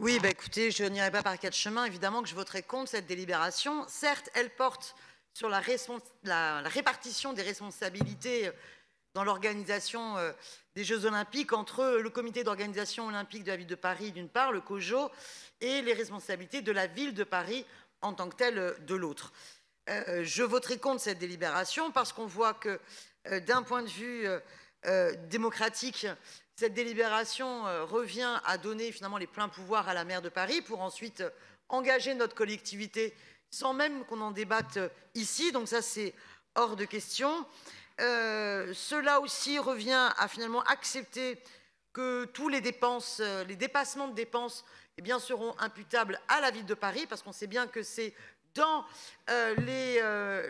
Oui, bah, écoutez, je n'irai pas par quatre chemins. Évidemment que je voterai contre cette délibération. Certes, elle porte sur la, répartition des responsabilités euh, dans l'organisation euh, des Jeux Olympiques entre le comité d'organisation olympique de la ville de Paris, d'une part, le COJO, et les responsabilités de la ville de Paris en tant que telle euh, de l'autre. je voterai contre cette délibération parce qu'on voit que, d'un point de vue démocratique, cette délibération euh, revient à donner finalement les pleins pouvoirs à la maire de Paris pour ensuite euh, engager notre collectivité sans même qu'on en débatte euh, ici. Donc ça, c'est hors de question. cela aussi revient à finalement accepter que tous les dépenses, les dépassements de dépenses, eh bien, seront imputables à la ville de Paris, parce qu'on sait bien que c'est dans les,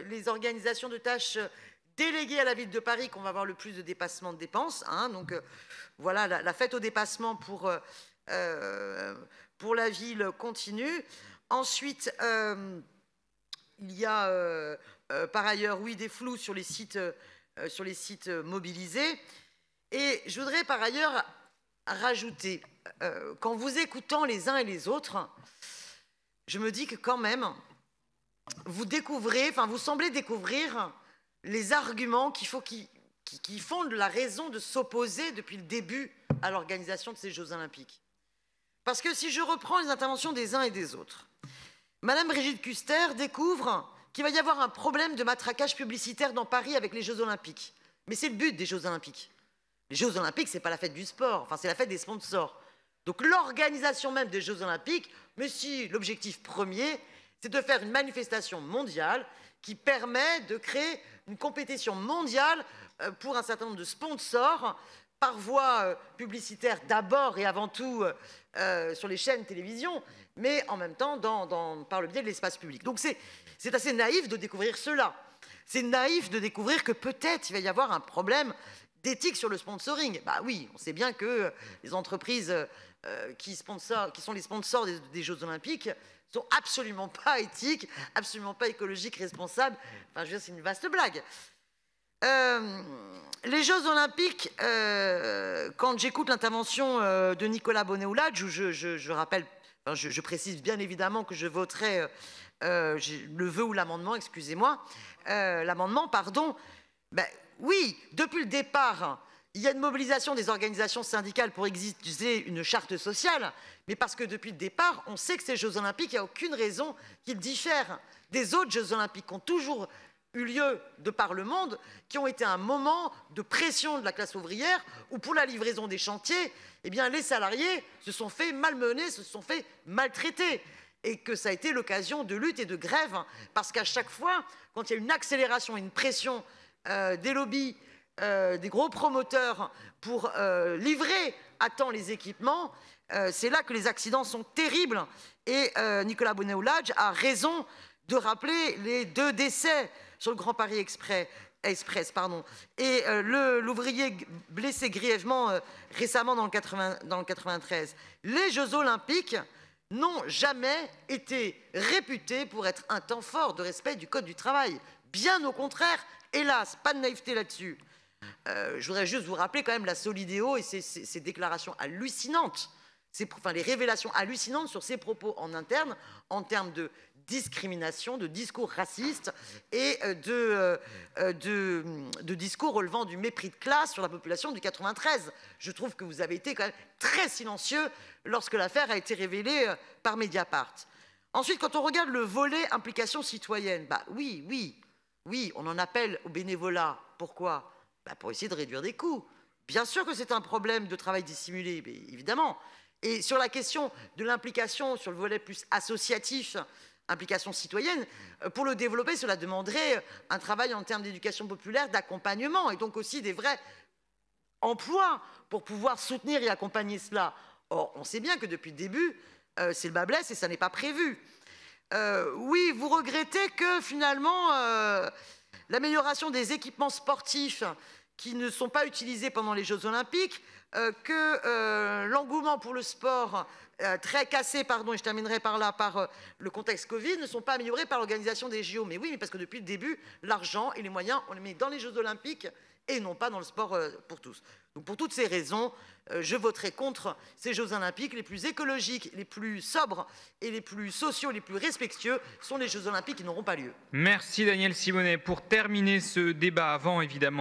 les, organisations de tâches délégué à la ville de Paris qu'on va avoir le plus de dépassements de dépenses. Hein. donc euh, voilà, la, fête au dépassement pour, euh, euh, pour la ville continue. Ensuite, il y a par ailleurs, oui, des flous sur les sites, sur les sites mobilisés. Et je voudrais par ailleurs rajouter, qu'en vous écoutant les uns et les autres, je me dis que quand même, vous découvrez, enfin vous semblez découvrir les arguments qu'il faut qui, qui, de fondent la raison de s'opposer depuis le début à l'organisation de ces Jeux Olympiques. Parce que si je reprends les interventions des uns et des autres, Madame Brigitte Custer découvre qu'il va y avoir un problème de matraquage publicitaire dans Paris avec les Jeux Olympiques. Mais c'est le but des Jeux Olympiques. Les Jeux Olympiques, c'est pas la fête du sport, enfin c'est la fête des sponsors. Donc l'organisation même des Jeux Olympiques, mais si l'objectif premier, c'est de faire une manifestation mondiale qui permet de créer une compétition mondiale euh, pour un certain nombre de sponsors par voie euh, publicitaire d'abord et avant tout euh, sur les chaînes télévision, mais en même temps dans, par le biais de l'espace public. Donc c'est assez naïf de découvrir cela. C'est naïf de découvrir que peut-être il va y avoir un problème d'éthique sur le sponsoring. Bah oui, on sait bien que les entreprises euh, qui, qui, sont les sponsors des, Jeux Olympiques sont absolument pas éthiques, absolument pas écologiques, responsables. Enfin, je veux dire, c'est une vaste blague. Euh, les Jeux Olympiques, euh, quand j'écoute l'intervention de Nicolas bonnet où je, rappelle, enfin, je, précise bien évidemment que je voterai le vœu ou l'amendement, excusez-moi, l'amendement, pardon. Ben, oui, depuis le départ, il y a une mobilisation des organisations syndicales pour exiger une charte sociale, mais parce que depuis le départ, on sait que ces Jeux olympiques, il n'y a aucune raison qu'ils diffèrent des autres Jeux olympiques qui ont toujours eu lieu de par le monde, qui ont été un moment de pression de la classe ouvrière, où pour la livraison des chantiers, eh bien, les salariés se sont fait malmener, se sont fait maltraiter et que ça a été l'occasion de lutte et de grève, hein, parce qu'à chaque fois, quand il y a une accélération, une pression euh, des lobbies euh, des gros promoteurs pour euh, livrer à temps les équipements, euh, c'est là que les accidents sont terribles. Et Nicolas bonnet a raison de rappeler les deux décès sur le Grand Paris Express. pardon. Et l'ouvrier blessé grièvement récemment dans le, dans le 93. Les Jeux olympiques n'ont jamais été réputés pour être un temps fort de respect du Code du travail. Bien au contraire, hélas, pas de naïveté là-dessus. Euh, je voudrais juste vous rappeler quand même la Solidéo et ses, déclarations hallucinantes, enfin, les révélations hallucinantes sur ses propos en interne en termes de discrimination, de discours racistes et euh, euh, hum, de, discours relevant du mépris de classe sur la population du 93. Je trouve que vous avez été quand même très silencieux lorsque l'affaire a été révélée par Mediapart. Ensuite, quand on regarde le volet implication citoyenne, bah oui, oui, oui, on en appelle au bénévolat. Pourquoi bah, pour essayer de réduire des coûts. Bien sûr que c'est un problème de travail dissimulé, évidemment. Et sur la question de l'implication, sur le volet plus associatif, implication citoyenne, euh, pour le développer, cela demanderait un travail en termes d'éducation populaire, d'accompagnement, et donc aussi des vrais emplois pour pouvoir soutenir et accompagner cela. Or, on sait bien que depuis le début, euh, c'est le bas blesse et ça n'est pas prévu. Euh, oui, vous regrettez que finalement, l'amélioration des équipements sportifs qui ne sont pas utilisés pendant les Jeux Olympiques, euh, que euh, l'engouement pour le sport euh, très cassé, pardon, et je terminerai par là, par le contexte Covid, ne sont pas améliorés par l'organisation des JO. Mais oui, parce que depuis le début, l'argent et les moyens, on les met dans les Jeux Olympiques et non pas dans le sport pour tous. Donc pour toutes ces raisons, je voterai contre ces Jeux Olympiques. Les plus écologiques, les plus sobres et les plus sociaux, les plus respectueux sont les Jeux Olympiques qui n'auront pas lieu. Merci Daniel Simonet. Pour terminer ce débat, avant évidemment